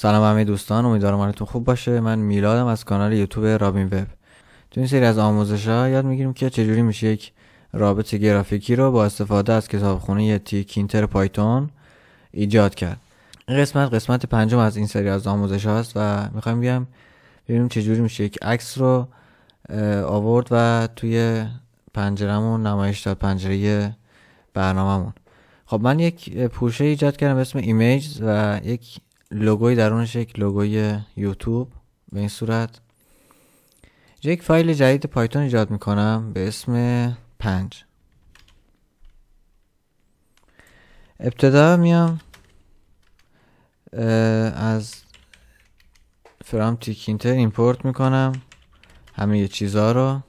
سلام همه دوستان امیدوارم حالتون خوب باشه من میلادم از کانال یوتیوب رابین وب تو این سری از آموزش ها یاد میگیریم که چجوری میشه یک رابط گرافیکی رو با استفاده از کتابخونه تی کینتر پایتون ایجاد کرد این قسمت قسمت پنجم از این سری از آموزش هاست و میخوایم بگم ببینیم چجوری میشه یک عکس رو آورد و توی پنجرهمون نمایش داد پنجره برنامهمون خب من یک پوشه ایجاد کردم به اسم ایمیج و یک لوگوی در یک لوگوی یوتیوب به این صورت یک فایل جدید پایتون ایجاد میکنم به اسم پنج ابتدا میام از فرام تیکینتر ایمپورت میکنم همه چیزها رو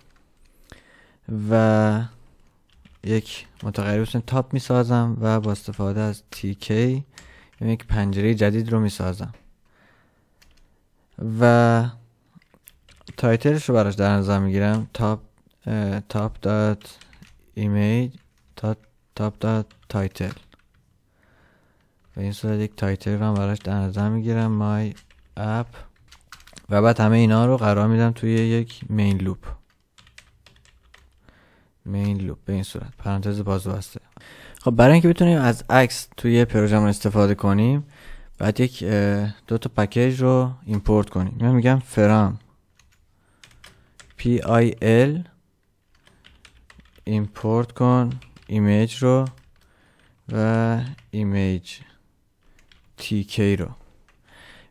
و یک متغیر اسم تاپ میسازم و با استفاده از tk یک پنجره جدید رو میسازم و تایتلش رو براش در نظر میگیرم تاپ تاپ دات ایمیج تاپ دات تایتل و این صورت یک تایتل رو هم براش در نظر میگیرم مای اپ و بعد همه اینا رو قرار میدم توی یک مین لوپ مین لوپ به این صورت پرانتز باز بسته خب برای اینکه بتونیم از عکس توی پروژه استفاده کنیم بعد یک دو تا پکیج رو ایمپورت کنیم من میگم فرام ال ایمپورت کن ایمیج رو و ایمیج کی رو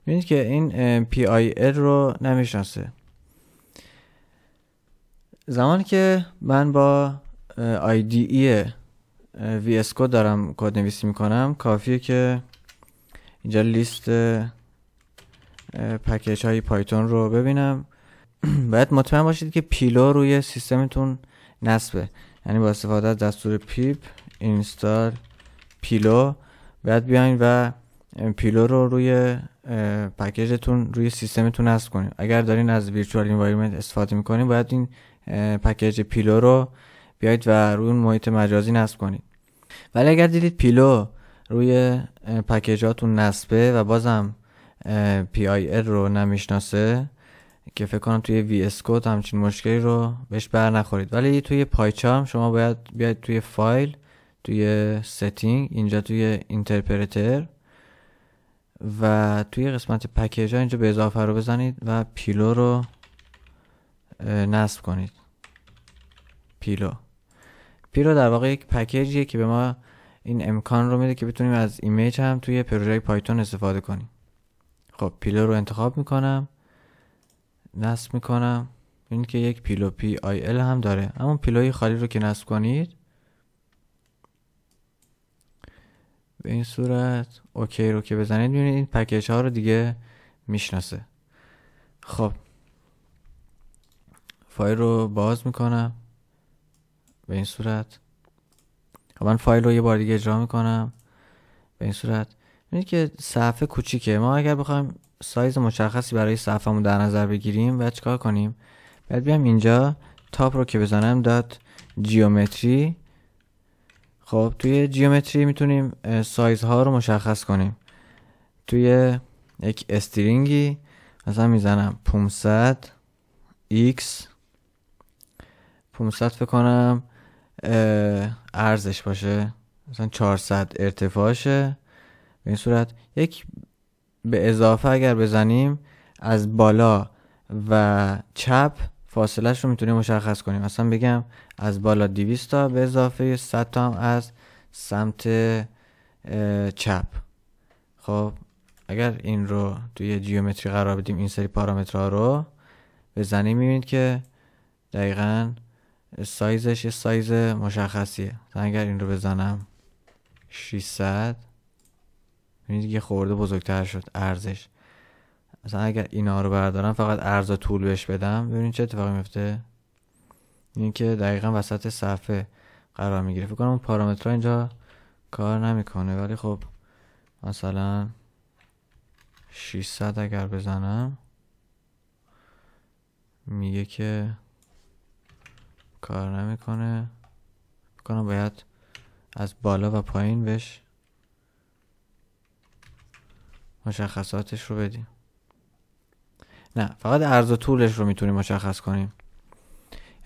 ببینید که این pil رو نمیشناسه زمانی که من با IDE اس Code دارم کد نویسی میکنم کافیه که اینجا لیست پکیج های پایتون رو ببینم باید مطمئن باشید که پیلو روی سیستمتون نصبه یعنی با استفاده از دستور پیپ اینستال پیلو باید بیاین و پیلو رو روی پکیجتون روی سیستمتون نصب کنیم. اگر دارین از ویرچوال انوایرمنت استفاده میکنید باید این پکیج پیلو رو بیایید و روی اون محیط مجازی نصب کنید ولی اگر دیدید پیلو روی پکیجاتون نصبه و بازم PIL رو نمیشناسه که فکر کنم توی وی کود همچین مشکلی رو بهش بر نخورید ولی توی پایچارم شما باید بیاید توی فایل توی ستینگ اینجا توی اینترپرتر و توی قسمت پکیج ها اینجا به اضافه رو بزنید و پیلو رو نصب کنید پیلو پیرو در واقع یک پکیجیه که به ما این امکان رو میده که بتونیم از ایمیج هم توی پروژه پایتون استفاده کنیم خب پیلو رو انتخاب میکنم نصب میکنم این که یک پیلو پی آی ال هم داره اما پیلوی خالی رو که نصب کنید به این صورت اوکی رو که بزنید میبینید این پکیج ها رو دیگه میشناسه خب فایل رو باز میکنم به این صورت خب من فایل رو یه بار دیگه اجرا میکنم به این صورت ببینید که صفحه کوچیکه ما اگر بخوایم سایز مشخصی برای صفحهمون در نظر بگیریم و چیکار کنیم باید بیام اینجا تاپ رو که بزنم داد جیومتری خب توی جیومتری میتونیم سایز ها رو مشخص کنیم توی یک استرینگی مثلا میزنم 500 x 500 فکر کنم ارزش باشه مثلا 400 ارتفاعشه به این صورت یک به اضافه اگر بزنیم از بالا و چپ فاصلهش رو میتونیم مشخص کنیم مثلا بگم از بالا 200 تا به اضافه 100 تا هم از سمت چپ خب اگر این رو توی جیومتری قرار بدیم این سری پارامترها رو بزنیم میبینید که دقیقاً سایزش یه سایز مشخصیه اگر این رو بزنم 600 ببینید یه خورده بزرگتر شد ارزش مثلا اگر اینا رو بردارم فقط ارز طول بهش بدم ببینید چه اتفاقی میفته این که دقیقا وسط صفحه قرار میگیره فکر کنم اون پارامترها اینجا کار نمیکنه ولی خب مثلا 600 اگر بزنم میگه که کار نمیکنه کنم باید از بالا و پایین بش مشخصاتش رو بدیم نه فقط عرض و طولش رو میتونیم مشخص کنیم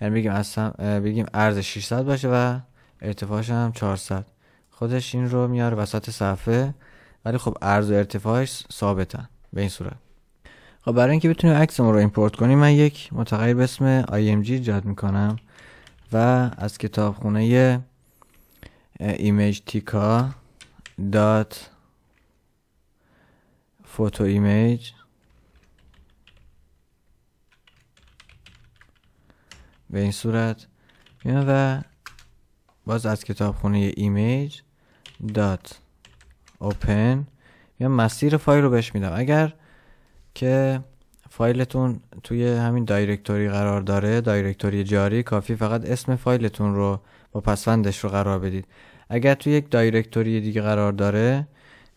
یعنی بگیم از بگیم عرض 600 باشه و ارتفاعش هم 400 خودش این رو میاره وسط صفحه ولی خب عرض و ارتفاعش ثابتن به این صورت خب برای اینکه بتونیم عکسمون رو ایمپورت کنیم من یک متغیر به اسم img ایجاد میکنم و از کتابخونه ایمیج تیکا دات فوتو ایمیج به این صورت میان و باز از کتابخونه ایمیج دات اوپن میام مسیر فایل رو بهش میدم اگر که فایلتون توی همین دایرکتوری قرار داره دایرکتوری جاری کافی فقط اسم فایلتون رو با پسوندش رو قرار بدید اگر توی یک دایرکتوری دیگه قرار داره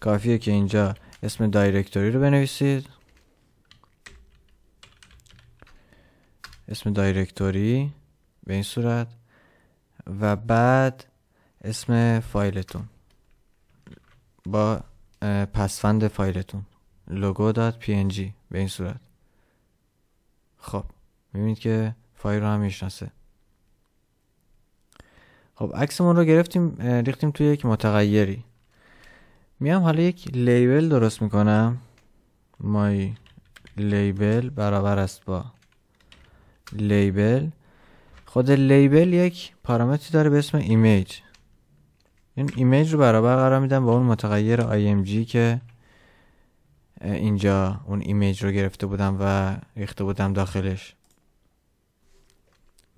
کافیه که اینجا اسم دایرکتوری رو بنویسید اسم دایرکتوری به این صورت و بعد اسم فایلتون با پسفند فایلتون logo.png به این صورت خب میبینید که فایل رو هم میشناسه خب عکسمون رو گرفتیم ریختیم توی یک متغیری میام حالا یک لیبل درست میکنم مای لیبل برابر است با لیبل خود لیبل یک پارامتری داره به اسم ایمیج این ایمیج رو برابر قرار میدم با اون متغیر img که اینجا اون ایمیج رو گرفته بودم و ریخته بودم داخلش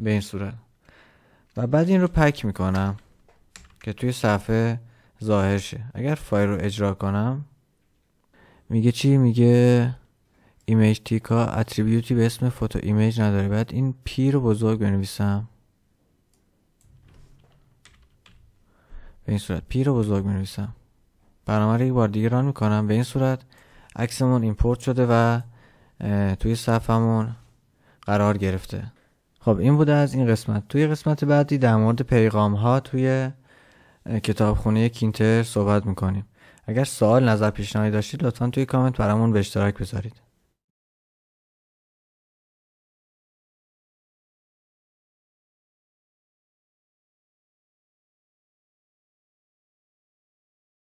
به این صورت و بعد این رو پک میکنم که توی صفحه ظاهر شه اگر فایل رو اجرا کنم میگه چی میگه ایمیج تیکا اتریبیوتی به اسم فوتو ایمیج نداره بعد این پی رو بزرگ بنویسم به این صورت پی رو بزرگ بنویسم برنامه رو یک بار دیگه ران میکنم به این صورت عکسمون ایمپورت شده و توی صفحمون قرار گرفته خب این بوده از این قسمت توی قسمت بعدی در مورد پیغام ها توی کتابخونه کینتر صحبت میکنیم اگر سوال نظر پیشنهادی داشتید لطفا توی کامنت برامون به اشتراک بذارید